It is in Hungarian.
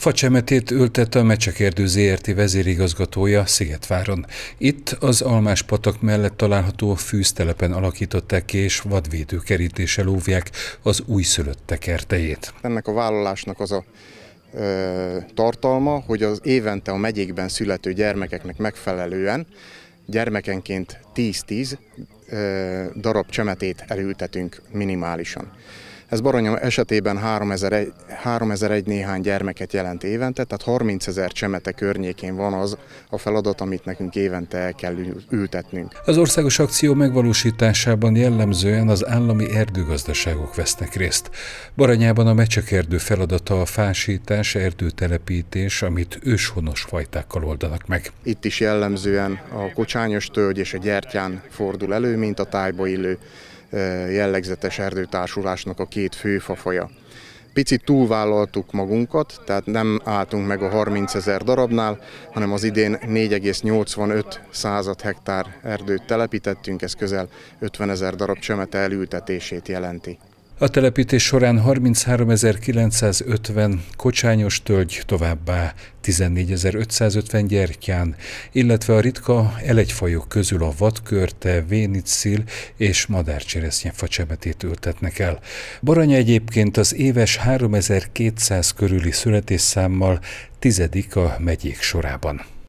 Facsemetét ültette a Mecsekérdő ZRT vezérigazgatója Szigetváron. Itt az Almás patak mellett található fűztelepen alakították ki és vadvédő kerítéssel óvják az újszülött tekertejét. Ennek a vállalásnak az a ö, tartalma, hogy az évente a megyékben születő gyermekeknek megfelelően gyermekenként 10-10 darab csemetét elültetünk minimálisan. Ez Baranya esetében 3001, 3001 néhány gyermeket jelent évente, tehát 30 ezer csemete környékén van az a feladat, amit nekünk évente el kell ültetnünk. Az országos akció megvalósításában jellemzően az állami erdőgazdaságok vesznek részt. Baranyában a mecsekerdő feladata a fásítás, erdőtelepítés, amit őshonos fajtákkal oldanak meg. Itt is jellemzően a kocsányos tölgy és a gyertyán fordul elő, mint a tájba illő jellegzetes erdőtársulásnak a két fő fafaja. Picit túlvállaltuk magunkat, tehát nem álltunk meg a 30 ezer darabnál, hanem az idén 4,85 század hektár erdőt telepítettünk, ez közel 50 ezer darab csemete elültetését jelenti. A telepítés során 33.950 kocsányos tölgy továbbá 14.550 gyertyán, illetve a ritka elegyfajok közül a vadkörte, vénicszil és madárcseresznye facsemetét ültetnek el. Baranya egyébként az éves 3200 körüli születésszámmal tizedik a megyék sorában.